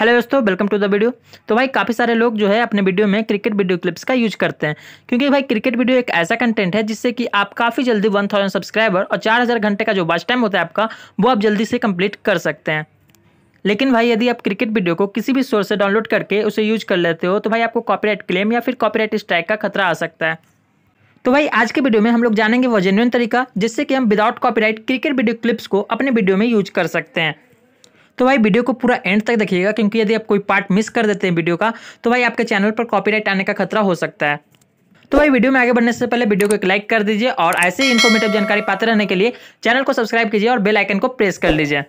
hello दोस्तों welcome to the video तो भाई काफ़ी सारे लोग जो है अपने वीडियो में क्रिकेट वीडियो क्लिप्स का यूज करते हैं क्योंकि भाई क्रिकेट वीडियो एक ऐसा कंटेंट है जिससे कि आप काफ़ी जल्दी 1000 सब्सक्राइबर और 4000 घंटे का जो वाच टाइम होता है आपका वो आप जल्दी से कंप्लीट कर सकते हैं लेकिन भाई यदि आप क्रिकेट वीडियो को किसी भी सोर्स से डाउनलोड करके उसे यूज कर लेते हो तो भाई आपको कॉपीराइट क्लेम या फिर कॉपीराइट स्ट्राइक का खतरा आ सकता है तो भाई आज के वीडियो में हम लोग जानेंगे वो जेन्यून तरीका जिससे कि हम without copyright cricket video clips को अपने वीडियो में यूज कर सकते हैं तो भाई वीडियो को पूरा एंड तक देखिएगा क्योंकि यदि आप कोई पार्ट मिस कर देते हैं वीडियो का तो भाई आपके चैनल पर कॉपीराइट आने का खतरा हो सकता है तो भाई वीडियो में आगे बढ़ने से पहले वीडियो को एक लाइक कर दीजिए और ऐसे ही इन्फॉर्मेटिव जानकारी पाते रहने के लिए चैनल को सब्सक्राइब कीजिए और बेल आइकन को प्रेस कर लीजिए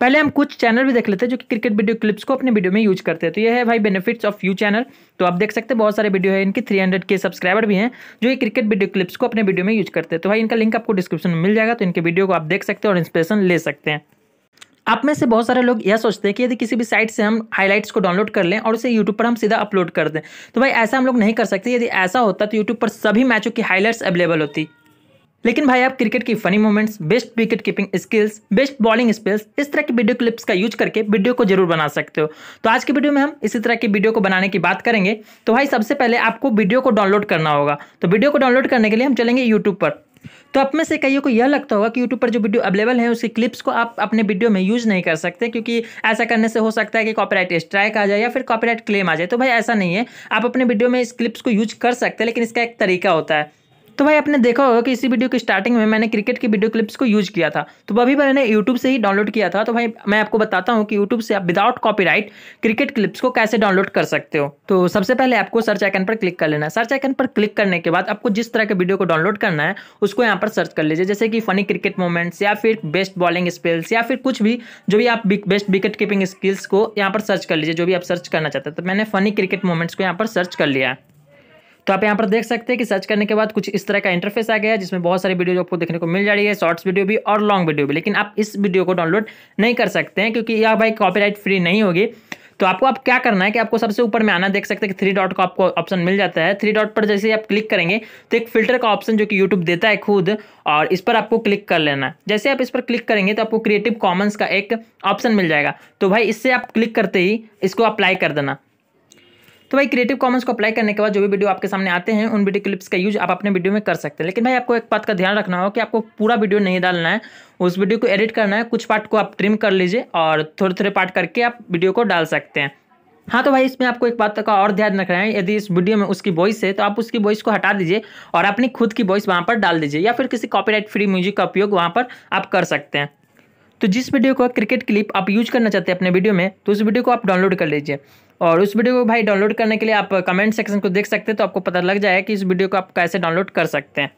पहले हम कुछ चैनल भी देख लेते हैं जो कि क्रिकेट वीडियो क्लिप्स को अपने वीडियो में यूज करते हैं तो ये है भाई बेनिफिट्स ऑफ यू चैनल तो आप देख सकते हैं बहुत सारे वीडियो है इनके 300 के सब्सक्राइबर भी हैं जो ये क्रिकेट वीडियो क्लिप्स को अपने वीडियो में यूज करते हैं तो भाई इनका लिंक आपको डिस्क्रिप्शन में मिल जाएगा तो इनके वीडियो को आप देख सकते हैं और इंस्पिरेशन ले सकते हैं आप में से बहुत सारे लोग यह सोचते हैं कि यदि किसी भी साइट से हम हाईलाइट्स को डाउनलोड कर लें और उसे यूट्यूब पर हम सीधा अपलोड कर दें तो भाई ऐसा हम लोग नहीं कर सकते यदि ऐसा होता तो यूट्यूब पर सभी मैचों की हाईलाइट्स अवेलेबल होती लेकिन भाई आप क्रिकेट की funny moments best wicket keeping skills best bowling spells इस तरह की वीडियो क्लिप्स का यूज करके वीडियो को जरूर बना सकते हो तो आज की वीडियो में हम इसी तरह की वीडियो को बनाने की बात करेंगे तो भाई सबसे पहले आपको वीडियो को डाउनलोड करना होगा तो वीडियो को डाउनलोड करने के लिए हम चलेंगे यूट्यूब पर तो आप में से कईयों को यह लगता होगा कि यूट्यूब पर जो वीडियो अवेलेबल है उसके क्लिप्स को आप अपने वीडियो में यूज़ नहीं कर सकते क्योंकि ऐसा करने से हो सकता है कि कॉपीराइट स्ट्राइक आ जाए या फिर कॉपीराइट क्लेम आ जाए तो भाई ऐसा नहीं है आप अपने वीडियो में इस क्लिप्स को यूज कर सकते हैं लेकिन इसका एक तरीका होता है तो भाई आपने देखा होगा कि इसी वीडियो की स्टार्टिंग में मैंने क्रिकेट की वीडियो क्लिप्स को यूज किया था तो अभी मैंने यूट्यूब से ही डाउनलोड किया था तो भाई मैं आपको बताता हूँ कि यूट्यूब से आप विदाउट कॉपी क्रिकेट क्लिप्स को कैसे डाउनलोड कर सकते हो तो सबसे पहले आपको सर्च आइकन पर क्लिक कर लेना सर्च आइकन पर क्लिक करने के बाद आपको जिस तरह के वीडियो को डाउनलोड करना है उसको यहाँ पर सर्च कर लीजिए जैसे कि फनी क्रिकेट मोमेंट्स या फिर बेस्ट बॉलिंग स्पेल्स या फिर कुछ भी जो भी आप बेस्ट विकेट कीपिंग स्किल्स को यहाँ पर सर्च कर लीजिए जो भी आप सर्च करना चाहते हैं तो मैंने फनी क्रिकेट मोमेंट्स को यहाँ पर सर्च कर लिया है तो आप यहाँ पर देख सकते हैं कि सर्च करने के बाद कुछ इस तरह का इंटरफेस आ गया है जिसमें बहुत सारी वीडियो आपको देखने को मिल जा रही है शॉर्ट्स वीडियो भी और लॉन्ग वीडियो भी लेकिन आप इस वीडियो को डाउनलोड नहीं कर सकते हैं क्योंकि यह भाई कॉपी फ्री नहीं होगी तो आपको आप क्या करना है कि आपको सबसे ऊपर में आना देख सकते हैं कि थ्री डॉट का आपको ऑप्शन मिल जाता है थ्री डॉट पर जैसे ही आप क्लिक करेंगे तो एक फिल्टर का ऑप्शन जो कि यूट्यूब देता है खुद और इस पर आपको क्लिक कर लेना है जैसे आप इस पर क्लिक करेंगे तो आपको क्रिएटिव कॉमन्स का एक ऑप्शन मिल जाएगा तो भाई इससे आप क्लिक करते ही इसको अप्लाई कर देना तो भाई क्रिएटिव कॉमन्स को अप्लाई करने के बाद जो भी वीडियो आपके सामने आते हैं उन वीडियो क्लिप्स का यूज आप अपने वीडियो में कर सकते हैं लेकिन भाई आपको एक बात का ध्यान रखना हो कि आपको पूरा वीडियो नहीं डालना है उस वीडियो को एडिट करना है कुछ पार्ट को आप ट्रिम कर लीजिए और थोड़े थोड़े पार्ट करके आप वीडियो को डाल सकते हैं हाँ तो भाई इसमें आपको एक बात का और ध्यान रखना है यदि इस वीडियो में उसकी वॉइस है तो आप उसकी वॉइस को हटा दीजिए और अपनी खुद की वॉइस वहाँ पर डाल दीजिए या फिर किसी कॉपीराइट फ्री म्यूजिक का उपयोग वहाँ पर आप कर सकते हैं तो जिस वीडियो का क्रिकेट क्लिप आप यूज करना चाहते हैं अपने वीडियो में तो उस वीडियो को आप डाउनलोड कर लीजिए और उस वीडियो को भाई डाउनलोड करने के लिए आप कमेंट सेक्शन को देख सकते हैं तो आपको पता लग जाएगा कि इस वीडियो को आप कैसे डाउनलोड कर सकते हैं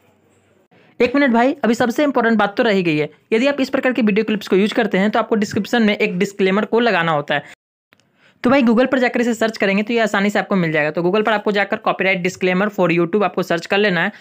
एक मिनट भाई अभी सबसे इंपॉर्टेंट बात तो रही गई है यदि आप इस प्रकार के वीडियो क्लिप्स को यूज करते हैं तो आपको डिस्क्रिप्शन में एक डिस्क्लेमर को लगाना होता है तो भाई गूगल पर जाकर इसे सर्च करेंगे तो ये आसानी से आपको मिल जाएगा तो गूगल पर आपको जाकर कॉपीराइट डिस्क्लेमर फॉर यूट्यूब आपको सर्च कर लेना है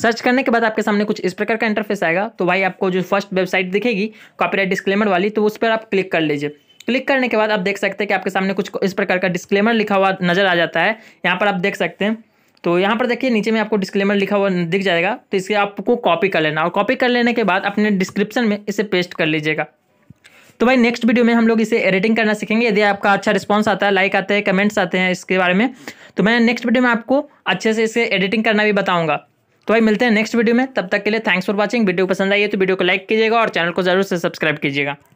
सर्च करने के बाद आपके सामने कुछ इस प्रकार का इंटरफेस आएगा तो भाई आपको जो फर्स्ट वेबसाइट दिखेगी कॉपीराइट डिस्क्लेमर वाली तो उस पर आप क्लिक कर लीजिए क्लिक करने के बाद आप देख सकते हैं कि आपके सामने कुछ इस प्रकार का डिस्क्लेमर लिखा हुआ नज़र आ जाता है यहाँ पर आप देख सकते हैं तो यहाँ पर देखिए नीचे में आपको डिस्क्लेमर लिखा हुआ दिख जाएगा तो इसके आपको कॉपी कर लेना और कॉपी कर लेने के बाद अपने डिस्क्रिप्शन में इसे पेस्ट कर लीजिएगा तो भाई नेक्स्ट वीडियो में हम लोग इसे एडिटिंग करना सीखेंगे यदि आपका अच्छा रिस्पॉन्स आता है लाइक आते हैं कमेंट्स आते हैं इसके बारे में तो मैं नेक्स्ट वीडियो में आपको अच्छे से इसे एडिटिंग करना भी बताऊँगा तो भाई मिलते हैं नेक्स्ट वीडियो में तब तक के लिए थैंक्स फॉर वॉचिंग वीडियो पसंद आई है तो वीडियो को लाइक कीजिएगा और चैनल को जरूर से सब्सक्राइब कीजिएगा